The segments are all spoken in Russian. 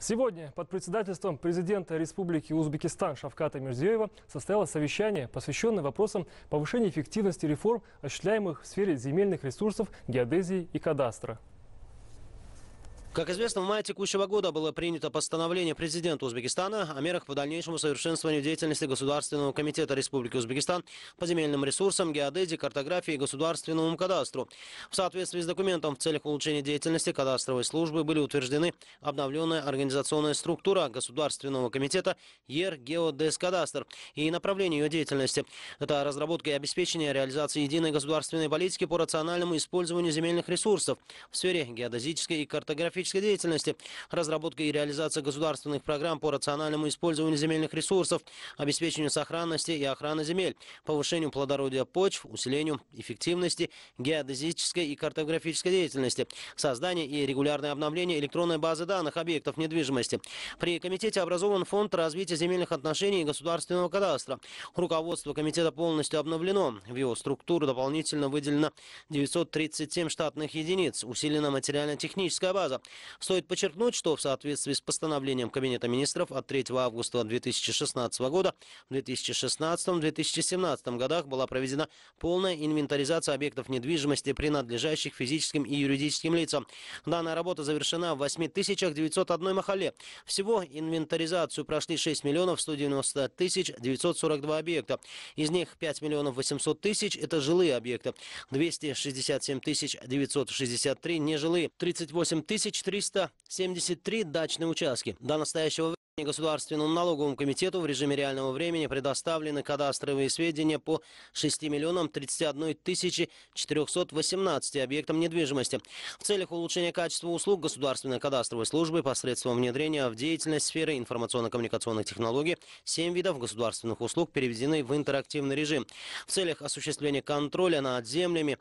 Сегодня под председательством президента Республики Узбекистан Шавката Мирзиева состоялось совещание, посвященное вопросам повышения эффективности реформ, осуществляемых в сфере земельных ресурсов, геодезии и кадастра. Как известно, в мае текущего года было принято постановление президента Узбекистана о мерах по дальнейшему совершенствованию деятельности Государственного комитета Республики Узбекистан по земельным ресурсам, геодезии, картографии и государственному кадастру. В соответствии с документом в целях улучшения деятельности кадастровой службы были утверждены обновленная организационная структура Государственного комитета ЕРГеодескадастр и направление ее деятельности. Это разработка и обеспечение реализации единой государственной политики по рациональному использованию земельных ресурсов в сфере геодезической и картографической стратегической деятельности, разработка и реализация государственных программ по рациональному использованию земельных ресурсов, обеспечению сохранности и охраны земель, повышению плодородия почв, усилению эффективности геодезической и картографической деятельности, создание и регулярное обновление электронной базы данных объектов недвижимости. При комитете образован фонд развития земельных отношений и государственного кадастра. Руководство комитета полностью обновлено. В его структуру дополнительно выделено 937 штатных единиц, усилена материально-техническая база. Стоит подчеркнуть, что в соответствии с постановлением Кабинета министров от 3 августа 2016 года в 2016-2017 годах была проведена полная инвентаризация объектов недвижимости, принадлежащих физическим и юридическим лицам. Данная работа завершена в 8901 махале. Всего инвентаризацию прошли 6 миллионов 190 тысяч 942 объекта. Из них 5 миллионов 800 тысяч – это жилые объекты, 267 тысяч 963 – нежилые, 38 тысяч 373 дачные участки. До настоящего времени Государственному налоговому комитету в режиме реального времени предоставлены кадастровые сведения по 6 миллионам 31 тысячи 418 объектам недвижимости. В целях улучшения качества услуг Государственной кадастровой службы посредством внедрения в деятельность сферы информационно-коммуникационных технологий 7 видов государственных услуг переведены в интерактивный режим. В целях осуществления контроля над землями,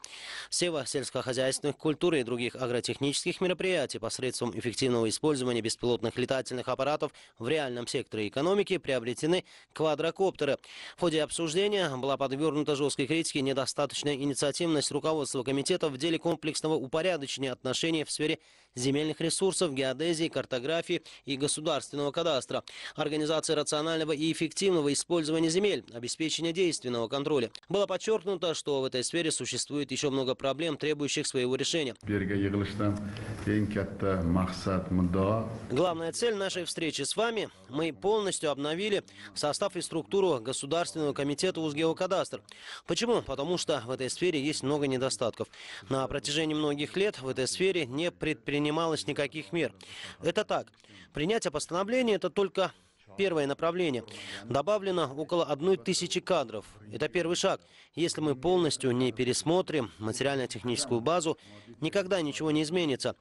сево-сельскохозяйственных культур и других агротехнических мероприятий посредством эффективного использования беспилотных летательных аппаратов в в реальном секторе экономики приобретены квадрокоптеры. В ходе обсуждения была подвергнута жесткой критике недостаточная инициативность руководства комитета в деле комплексного упорядочения отношений в сфере земельных ресурсов, геодезии, картографии и государственного кадастра, организации рационального и эффективного использования земель, обеспечения действенного контроля. Было подчеркнуто, что в этой сфере существует еще много проблем, требующих своего решения. Главная цель нашей встречи с вами – мы полностью обновили состав и структуру Государственного комитета Узгеокадастр. Почему? Потому что в этой сфере есть много недостатков. На протяжении многих лет в этой сфере не предпринималось никаких мер. Это так. Принятие постановления – это только Первое направление. Добавлено около одной тысячи кадров. Это первый шаг. Если мы полностью не пересмотрим материально-техническую базу, никогда ничего не изменится.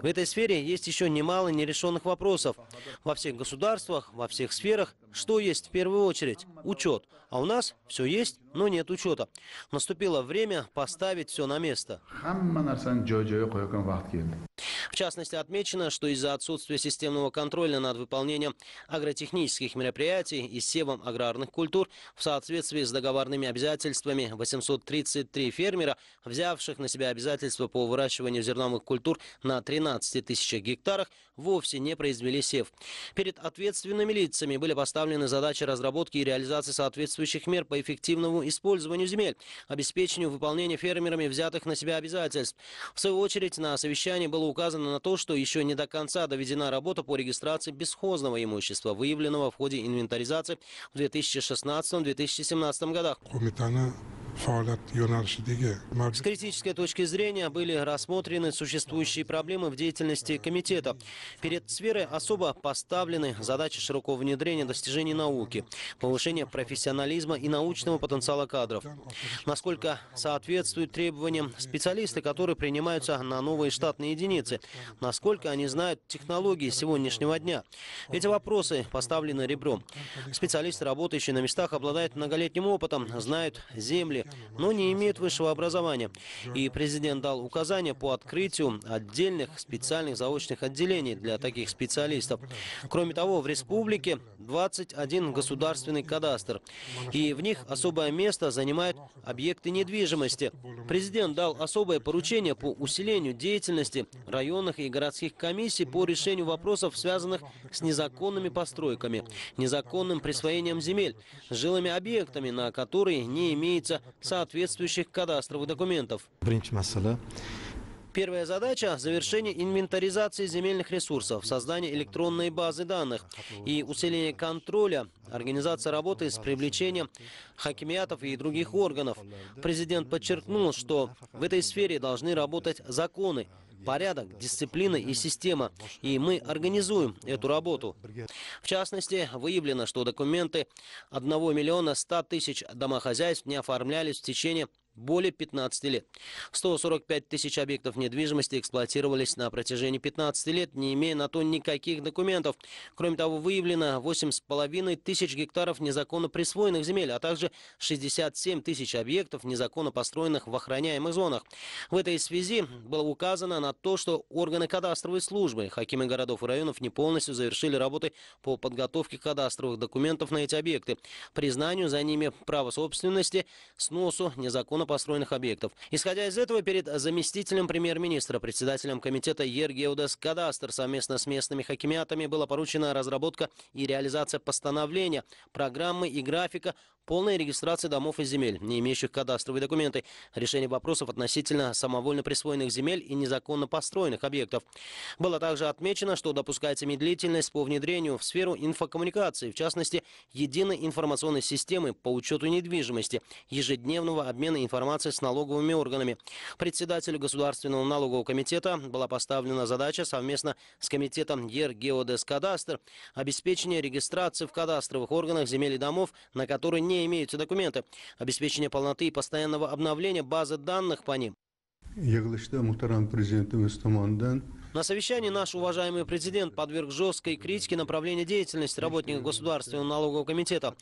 В этой сфере есть еще немало нерешенных вопросов. Во всех государствах, во всех сферах что есть в первую очередь? Учет. А у нас все есть, но нет учета. Наступило время поставить все на место. В частности, отмечено, что из-за отсутствия системного контроля над выполнением агротехнических мероприятий и севом аграрных культур в соответствии с договорными обязательствами 833 фермера, взявших на себя обязательства по выращиванию зерновых культур на 13 тысячах гектарах, вовсе не произвели сев. Перед ответственными лицами были поставлены задачи разработки и реализации соответствующих мер по эффективному использованию земель, обеспечению выполнения фермерами взятых на себя обязательств. В свою очередь на совещании было указано на то, что еще не до конца доведена работа по регистрации бесхозного имущества, выявленного в ходе инвентаризации в 2016-2017 годах. Кроме того, с критической точки зрения были рассмотрены существующие проблемы в деятельности комитета. Перед сферой особо поставлены задачи широкого внедрения достижений науки, повышения профессионализма и научного потенциала кадров. Насколько соответствуют требованиям специалисты, которые принимаются на новые штатные единицы, насколько они знают технологии сегодняшнего дня. Эти вопросы поставлены ребром. Специалисты, работающие на местах, обладают многолетним опытом, знают земли, России, но не имеют высшего образования. И президент дал указания по открытию отдельных специальных заочных отделений для таких специалистов. Кроме того, в республике 21 государственный кадастр, и в них особое место занимают объекты недвижимости. Президент дал особое поручение по усилению деятельности районных и городских комиссий по решению вопросов, связанных с незаконными постройками, незаконным присвоением земель, жилыми объектами, на которые не имеется соответствующих кадастровых документов. Первая задача – завершение инвентаризации земельных ресурсов, создание электронной базы данных и усиление контроля, организация работы с привлечением хакимиатов и других органов. Президент подчеркнул, что в этой сфере должны работать законы, порядок, дисциплина и система. И мы организуем эту работу. В частности, выявлено, что документы одного миллиона 100 тысяч домохозяйств не оформлялись в течение более 15 лет. 145 тысяч объектов недвижимости эксплуатировались на протяжении 15 лет, не имея на то никаких документов. Кроме того, выявлено 8,5 тысяч гектаров незаконно присвоенных земель, а также 67 тысяч объектов незаконно построенных в охраняемых зонах. В этой связи было указано на то, что органы кадастровой службы, хакимы городов и районов не полностью завершили работы по подготовке кадастровых документов на эти объекты, признанию за ними права собственности, сносу незаконно незаконно построенных объектов. Исходя из этого, перед заместителем премьер-министра, председателем комитета Ергеудас Кадастр совместно с местными хакимиатами была поручена разработка и реализация постановления, программы и графика полной регистрации домов и земель, не имеющих кадастровые документы, решение вопросов относительно самовольно присвоенных земель и незаконно построенных объектов. Было также отмечено, что допускается медлительность по внедрению в сферу инфокоммуникации, в частности, единой информационной системы по учету недвижимости, ежедневного обмена информацией информации с налоговыми органами. Председателю Государственного налогового комитета была поставлена задача совместно с комитетом Ергеодескадастр обеспечение регистрации в кадастровых органах земель и домов, на которые не имеются документы, обеспечение полноты и постоянного обновления базы данных по ним. Я на совещании наш уважаемый президент подверг жесткой критике направления деятельности работников Государственного налогового комитета.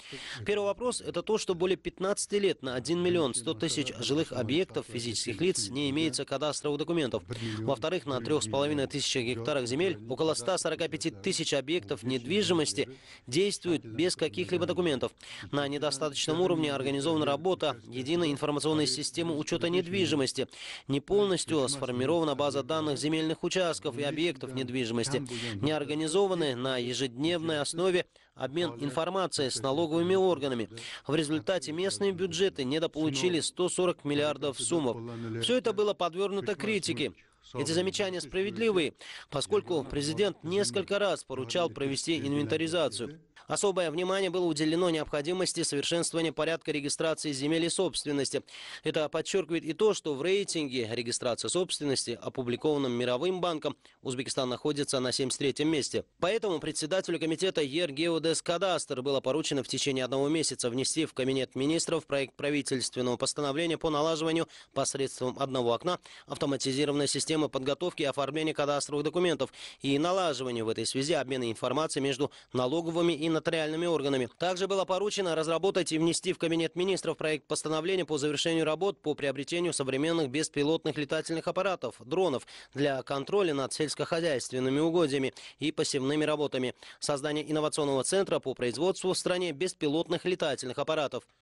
Первый вопрос – это то, что более 15 лет на 1 миллион 100 тысяч жилых объектов физических лиц не имеется кадастровых документов. Во-вторых, на 3,5 тысячах гектарах земель около 145 тысяч объектов недвижимости действуют без каких-либо документов. На недостаточном уровне организована работа единой информационной системы учета недвижимости. Не полностью сформирована база данных земельных участков участков и объектов недвижимости. Не организованы на ежедневной основе обмен информацией с налоговыми органами. В результате местные бюджеты недополучили 140 миллиардов сумм. Все это было подвернуто критике. Эти замечания справедливые, поскольку президент несколько раз поручал провести инвентаризацию. Особое внимание было уделено необходимости совершенствования порядка регистрации земель и собственности. Это подчеркивает и то, что в рейтинге регистрации собственности, опубликованном Мировым банком, Узбекистан находится на 73-м месте. Поэтому председателю комитета Ергеодес Кадастр было поручено в течение одного месяца внести в Кабинет министров проект правительственного постановления по налаживанию посредством одного окна автоматизированной системы подготовки и оформления кадастровых документов и налаживанию в этой связи обмена информацией между налоговыми и нотариальными органами. Также было поручено разработать и внести в Кабинет министров проект постановления по завершению работ по приобретению современных беспилотных летательных аппаратов, дронов, для контроля над сельскохозяйственными угодьями и посевными работами. Создание инновационного центра по производству в стране беспилотных летательных аппаратов.